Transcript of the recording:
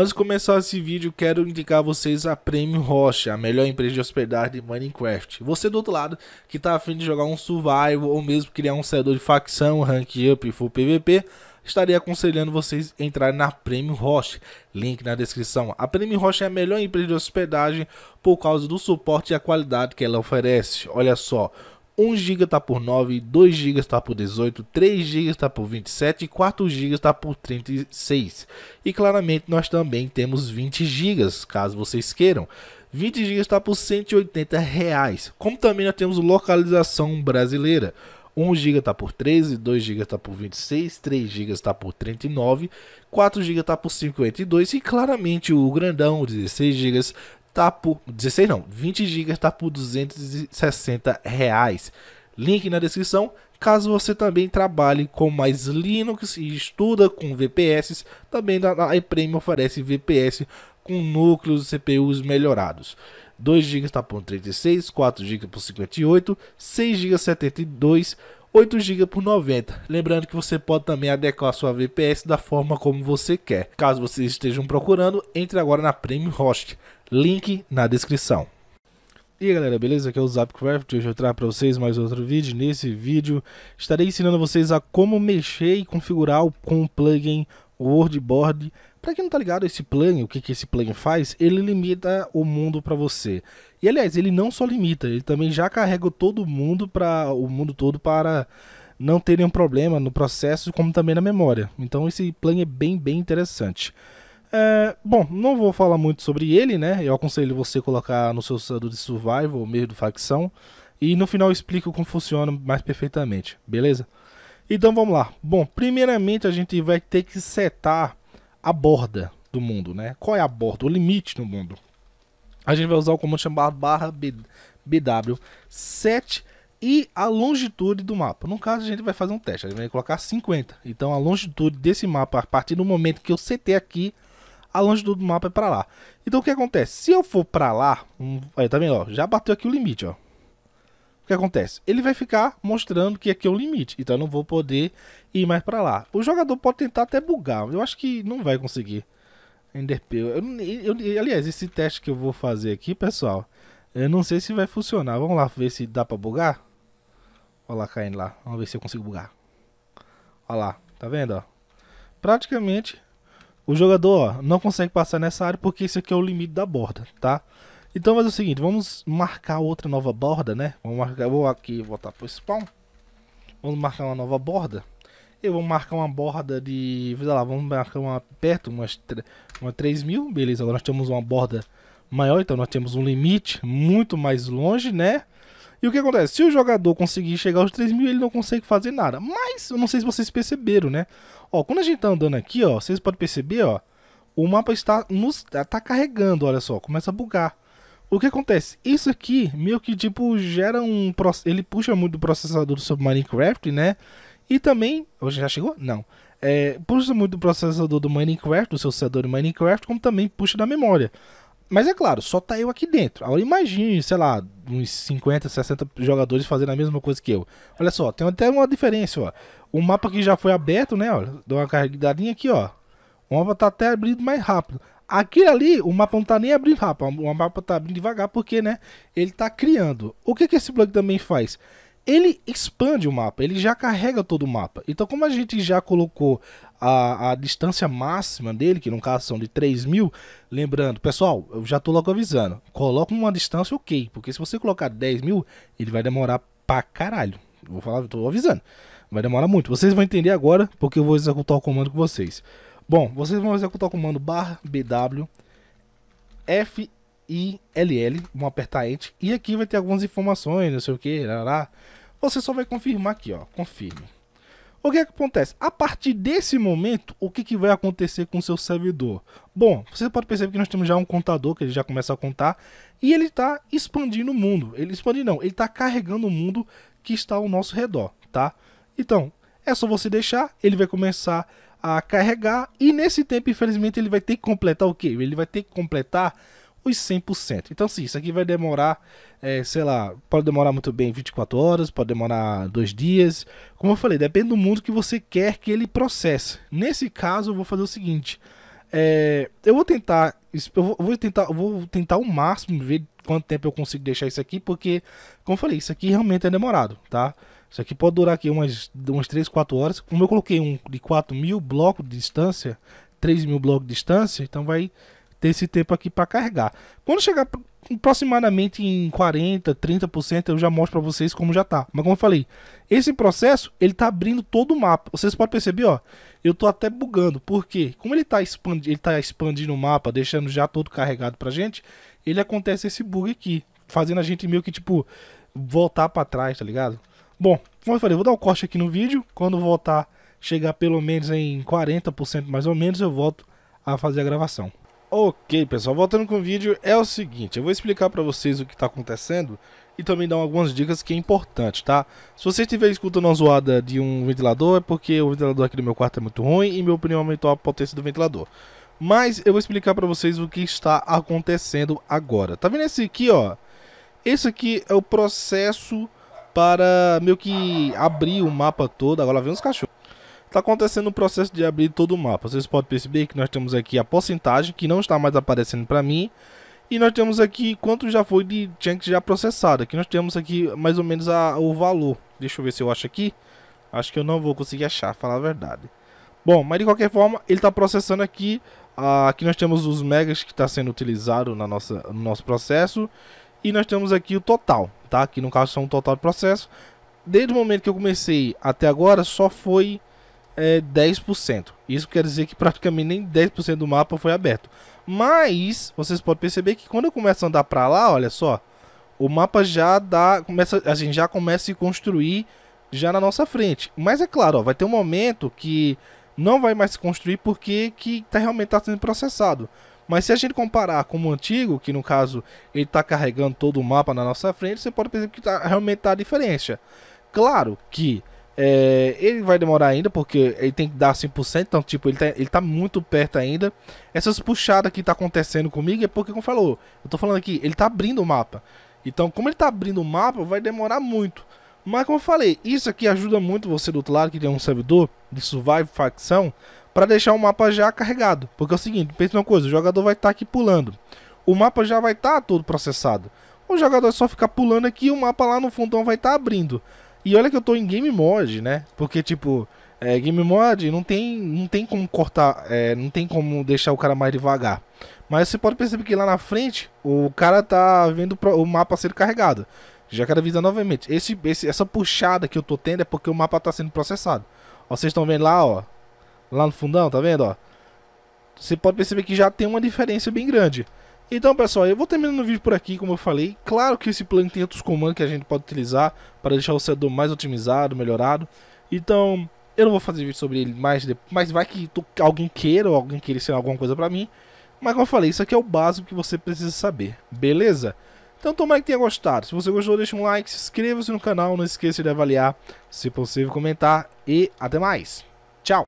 Antes de começar esse vídeo, quero indicar a vocês a Premium Rocha, a melhor empresa de hospedagem de Minecraft. Você do outro lado, que está afim de jogar um survival ou mesmo criar um servidor de facção, rank up e full PVP, estaria aconselhando vocês a entrar na Premium Rocha. Link na descrição. A Premium Rocha é a melhor empresa de hospedagem por causa do suporte e a qualidade que ela oferece. Olha só, 1 GB está por 9, 2 GB está por 18, 3 GB está por 27 e 4 GB está por 36. E claramente nós também temos 20 GB, caso vocês queiram. 20 GB está por 180 reais. Como também nós temos localização brasileira. 1 GB está por 13, 2 GB está por 26, 3 GB está por 39, 4 GB está por 52 e claramente o grandão, 16 GB, tá por 16 não, 20 GB tá por 260 reais. Link na descrição. Caso você também trabalhe com mais Linux e estuda com VPS, também a iPremium oferece VPS com núcleos e CPUs melhorados. 2 GB está por 36, 4 GB por 58, 6 GB 72 8 GB por 90. Lembrando que você pode também adequar sua VPS da forma como você quer. Caso vocês estejam procurando, entre agora na Premium Host. Link na descrição. E aí galera, beleza? Aqui é o Zapcraft, hoje eu trago para vocês mais outro vídeo. Nesse vídeo estarei ensinando vocês a como mexer e configurar com o plugin Wordboard Pra quem não tá ligado, esse plan o que, que esse plan faz, ele limita o mundo para você. E aliás, ele não só limita, ele também já carrega todo mundo para o mundo todo para não ter nenhum problema no processo, como também na memória. Então esse plan é bem, bem interessante. É, bom, não vou falar muito sobre ele, né? Eu aconselho você colocar no seu servidor de survival, meio do facção, e no final eu explico como funciona mais perfeitamente, beleza? Então vamos lá. Bom, primeiramente a gente vai ter que setar a borda do mundo, né? Qual é a borda, o limite no mundo? A gente vai usar o comando chamado barra BW set e a longitude do mapa. No caso, a gente vai fazer um teste, a gente vai colocar 50. Então, a longitude desse mapa, a partir do momento que eu setei aqui, a longitude do mapa é para lá. Então, o que acontece? Se eu for para lá, um... aí, tá Ó, já bateu aqui o limite, ó que acontece? Ele vai ficar mostrando que aqui é o limite, então eu não vou poder ir mais para lá. O jogador pode tentar até bugar, eu acho que não vai conseguir. Enderpeel. Eu, eu, aliás, esse teste que eu vou fazer aqui, pessoal, eu não sei se vai funcionar. Vamos lá ver se dá para bugar. Olha lá caindo lá, vamos ver se eu consigo bugar. Olha lá, tá vendo? Praticamente o jogador ó, não consegue passar nessa área porque esse aqui é o limite da borda, tá? Então mas é o seguinte, vamos marcar outra nova borda, né? Vamos marcar, vou aqui voltar pro spawn. Vamos marcar uma nova borda. Eu vou marcar uma borda de, sei lá, vamos marcar uma perto, umas, uma 3 mil, beleza. Agora nós temos uma borda maior, então nós temos um limite muito mais longe, né? E o que acontece? Se o jogador conseguir chegar aos 3 mil, ele não consegue fazer nada. Mas, eu não sei se vocês perceberam, né? Ó, quando a gente tá andando aqui, ó, vocês podem perceber, ó, o mapa está nos, tá carregando, olha só, começa a bugar. O que acontece? Isso aqui meio que tipo gera um. Ele puxa muito do processador do Minecraft, né? E também. Hoje já chegou? Não. É, puxa muito do processador do Minecraft, do seu servidor do Minecraft, como também puxa da memória. Mas é claro, só tá eu aqui dentro. Agora imagine, sei lá, uns 50, 60 jogadores fazendo a mesma coisa que eu. Olha só, tem até uma diferença, ó. O mapa que já foi aberto, né, ó. Dou uma carregadinha aqui, ó. O mapa tá até abrindo mais rápido. Aquele ali, o mapa não tá nem abrindo rápido, o mapa tá abrindo devagar porque, né, ele tá criando. O que que esse plug também faz? Ele expande o mapa, ele já carrega todo o mapa. Então, como a gente já colocou a, a distância máxima dele, que no caso são de 3 mil, lembrando, pessoal, eu já tô logo avisando, coloca uma distância ok, porque se você colocar 10 mil, ele vai demorar pra caralho. Vou falar, tô avisando, vai demorar muito. Vocês vão entender agora, porque eu vou executar o comando com vocês. Bom, vocês vão executar o comando barra bw l. vão apertar enter, e aqui vai ter algumas informações, não sei o que, você só vai confirmar aqui, ó, confirme. O que, é que acontece? A partir desse momento, o que, que vai acontecer com o seu servidor? Bom, você pode perceber que nós temos já um contador, que ele já começa a contar, e ele está expandindo o mundo. Ele expandindo não, ele está carregando o mundo que está ao nosso redor, tá? Então, é só você deixar, ele vai começar a carregar. E nesse tempo, infelizmente, ele vai ter que completar o quê? Ele vai ter que completar os 100%. Então, sim, isso aqui vai demorar, é, sei lá, pode demorar muito bem 24 horas, pode demorar dois dias. Como eu falei, depende do mundo que você quer que ele processe. Nesse caso, eu vou fazer o seguinte. É, eu vou tentar, eu vou tentar, eu vou tentar o máximo ver quanto tempo eu consigo deixar isso aqui, porque, como eu falei, isso aqui realmente é demorado, tá? Isso aqui pode durar aqui umas, umas 3, 4 horas. Como eu coloquei um de 4 mil blocos de distância, 3 mil blocos de distância, então vai ter esse tempo aqui para carregar. Quando chegar aproximadamente em 40, 30%, eu já mostro para vocês como já tá. Mas como eu falei, esse processo, ele tá abrindo todo o mapa. Vocês podem perceber, ó, eu tô até bugando, porque como ele tá expandindo, ele tá expandindo o mapa, deixando já todo carregado pra gente, ele acontece esse bug aqui, fazendo a gente meio que tipo voltar para trás, tá ligado? Bom, como eu falei, vou dar um corte aqui no vídeo. Quando voltar, chegar pelo menos em 40% mais ou menos, eu volto a fazer a gravação. Ok, pessoal, voltando com o vídeo, é o seguinte, eu vou explicar para vocês o que está acontecendo e também dar algumas dicas que é importante, tá? Se você estiver escutando uma zoada de um ventilador, é porque o ventilador aqui do meu quarto é muito ruim e meu pneu aumentou a potência do ventilador. Mas eu vou explicar para vocês o que está acontecendo agora. Tá vendo esse aqui, ó? Esse aqui é o processo para meio que abrir o mapa todo. Agora vem os cachorros. Está acontecendo o um processo de abrir todo o mapa. Vocês podem perceber que nós temos aqui a porcentagem, que não está mais aparecendo para mim. E nós temos aqui quanto já foi de chunks já processado. Aqui nós temos aqui mais ou menos a, o valor. Deixa eu ver se eu acho aqui. Acho que eu não vou conseguir achar, falar a verdade. Bom, mas de qualquer forma, ele está processando aqui. Ah, aqui nós temos os megas que está sendo utilizado na nossa, no nosso processo. E nós temos aqui o total, tá? Que no caso são um total de processo. Desde o momento que eu comecei até agora só foi é, 10%. Isso quer dizer que praticamente nem 10% do mapa foi aberto. Mas vocês podem perceber que quando eu começo a andar para lá, olha só, o mapa já dá, começa, a gente já começa a se construir já na nossa frente. Mas é claro, ó, vai ter um momento que não vai mais se construir porque que tá realmente está sendo processado. Mas se a gente comparar com o antigo, que no caso ele está carregando todo o mapa na nossa frente, você pode perceber que tá, realmente está a diferença. Claro que é, ele vai demorar ainda, porque ele tem que dar 100%, então tipo, ele está ele tá muito perto ainda. Essas puxadas que tá acontecendo comigo é porque, como falou, eu estou falando aqui, ele está abrindo o mapa. Então, como ele está abrindo o mapa, vai demorar muito. Mas como eu falei, isso aqui ajuda muito você do outro lado que tem um servidor de survival facção para deixar o mapa já carregado. Porque é o seguinte, pensa uma coisa, o jogador vai estar tá aqui pulando. O mapa já vai estar tá todo processado. O jogador é só ficar pulando aqui e o mapa lá no fundão vai estar tá abrindo. E olha que eu tô em game mode, né? Porque, tipo, é, game mode não tem, não tem como cortar, é, não tem como deixar o cara mais devagar. Mas você pode perceber que lá na frente o cara tá vendo o mapa sendo carregado. Já quero avisar novamente, esse, esse, essa puxada que eu tô tendo é porque o mapa tá sendo processado. Ó, vocês estão vendo lá, ó, Lá no fundão, tá vendo, ó? Você pode perceber que já tem uma diferença bem grande. Então, pessoal, eu vou terminando o vídeo por aqui, como eu falei. Claro que esse plano tem outros comandos que a gente pode utilizar para deixar o servidor mais otimizado, melhorado. Então, eu não vou fazer vídeo sobre ele mais depois, mas vai que alguém queira ou alguém queira ensinar alguma coisa pra mim. Mas como eu falei, isso aqui é o básico que você precisa saber, beleza? Então tomara que tenha gostado. Se você gostou, deixa um like, se inscreva-se no canal, não esqueça de avaliar, se possível comentar e até mais. Tchau!